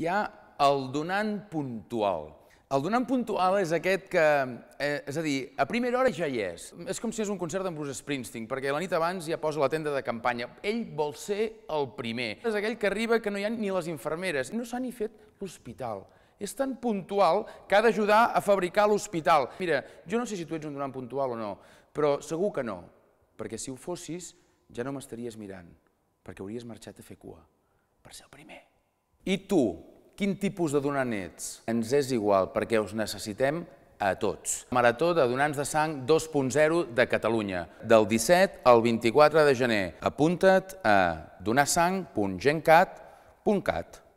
hi ha el donant puntual. El donant puntual és aquest que, eh, és a dir, a primera hora ja hi és. És com si és un concert amb Bruce Springsteen, perquè la nit abans ja posa la tenda de campanya. Ell vol ser el primer. És aquell que arriba que no hi ha ni les infermeres, no s'ha ni fet l'hospital. És tan puntual que ha d'ajudar a fabricar l'hospital. Mira, jo no sé si tu ets un donant puntual o no, però segur que no, perquè si ho fossis ja no m'estaries mirant, perquè hauries marxat a fer cua per ser el primer. I tu, Quin tipus de donant ets? Ens és igual, perquè us necessitem a tots. Marató de Donants de Sang 2.0 de Catalunya, del 17 al 24 de gener. Apunta't a donarsang.gencat.cat.